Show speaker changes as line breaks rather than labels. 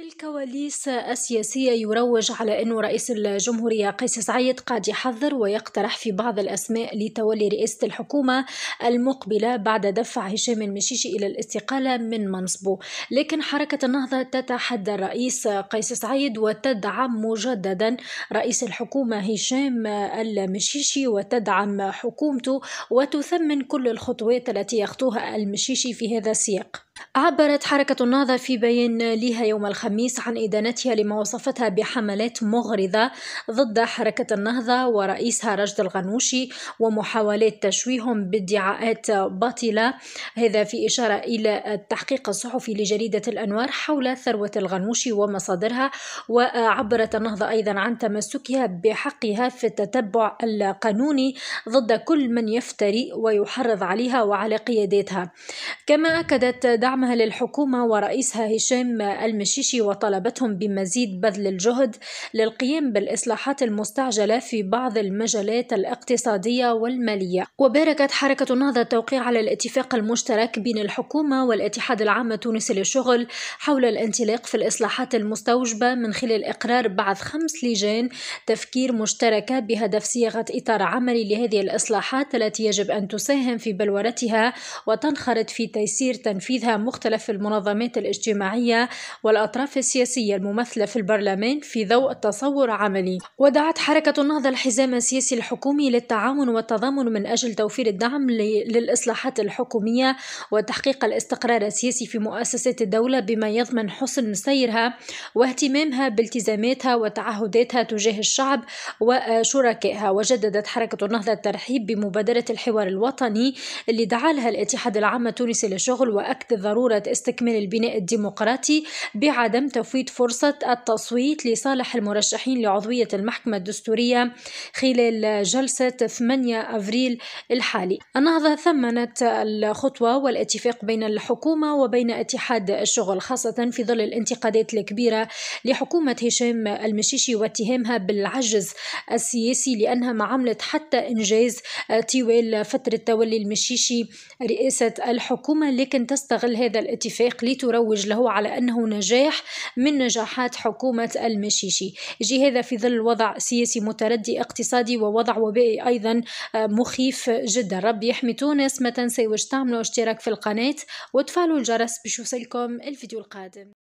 في الكواليس السياسية يروج على أن رئيس الجمهورية قيس سعيد قد يحذر ويقترح في بعض الأسماء لتولي رئاسة الحكومة المقبلة بعد دفع هشام المشيشي إلى الاستقالة من منصبه لكن حركة النهضة تتحدى الرئيس قيس سعيد وتدعم مجددا رئيس الحكومة هشام المشيشي وتدعم حكومته وتثمن كل الخطوات التي يخطوها المشيشي في هذا السياق عبرت حركة النهضة في بيان لها يوم الخميس عن إدانتها لما وصفتها بحملات مغرضة ضد حركة النهضة ورئيسها رشد الغنوشي ومحاولات تشويههم بادعاءات باطلة هذا في إشارة إلى التحقيق الصحفي لجريدة الأنوار حول ثروة الغنوشي ومصادرها وعبرت النهضة أيضا عن تمسكها بحقها في التتبع القانوني ضد كل من يفتري ويحرض عليها وعلى قياداتها كما أكدت دعوة دعمها للحكومة ورئيسها هشام المشيشي وطلبتهم بمزيد بذل الجهد للقيام بالإصلاحات المستعجلة في بعض المجالات الاقتصادية والمالية وباركت حركة النهضة التوقيع على الاتفاق المشترك بين الحكومة والاتحاد العام التونسي للشغل حول الانطلاق في الإصلاحات المستوجبة من خلال إقرار بعض خمس لجان تفكير مشتركة بهدف صياغة إطار عملي لهذه الإصلاحات التي يجب أن تساهم في بلورتها وتنخرط في تيسير تنفيذها مختلف المنظمات الاجتماعية والأطراف السياسية الممثلة في البرلمان في ضوء تصور عملي ودعت حركة النهضة الحزام السياسي الحكومي للتعاون والتضامن من أجل توفير الدعم للإصلاحات الحكومية وتحقيق الاستقرار السياسي في مؤسسات الدولة بما يضمن حسن سيرها واهتمامها بالتزاماتها وتعهداتها تجاه الشعب وشركائها وجددت حركة النهضة الترحيب بمبادرة الحوار الوطني اللي دعا لها الاتحاد العام التونسي للشغل وأكد ضرورة استكمال البناء الديمقراطي بعدم تفويت فرصة التصويت لصالح المرشحين لعضوية المحكمة الدستورية خلال جلسة 8 أفريل الحالي النهضة ثمنت الخطوة والاتفاق بين الحكومة وبين اتحاد الشغل خاصة في ظل الانتقادات الكبيرة لحكومة هشام المشيشي واتهامها بالعجز السياسي لأنها ما عملت حتى إنجاز طوال فترة تولي المشيشي رئاسة الحكومة لكن تستغل داخل هذا الاتفاق لتروج له على أنه نجاح من نجاحات حكومة المشيشي يجي هذا في ظل وضع سياسي متردي اقتصادي ووضع وبائي أيضا آه، مخيف جدا ربي يحمي تونس ما تنسي تعملوا اشتراك في القناة وتفعلوا الجرس باش الفيديو القادم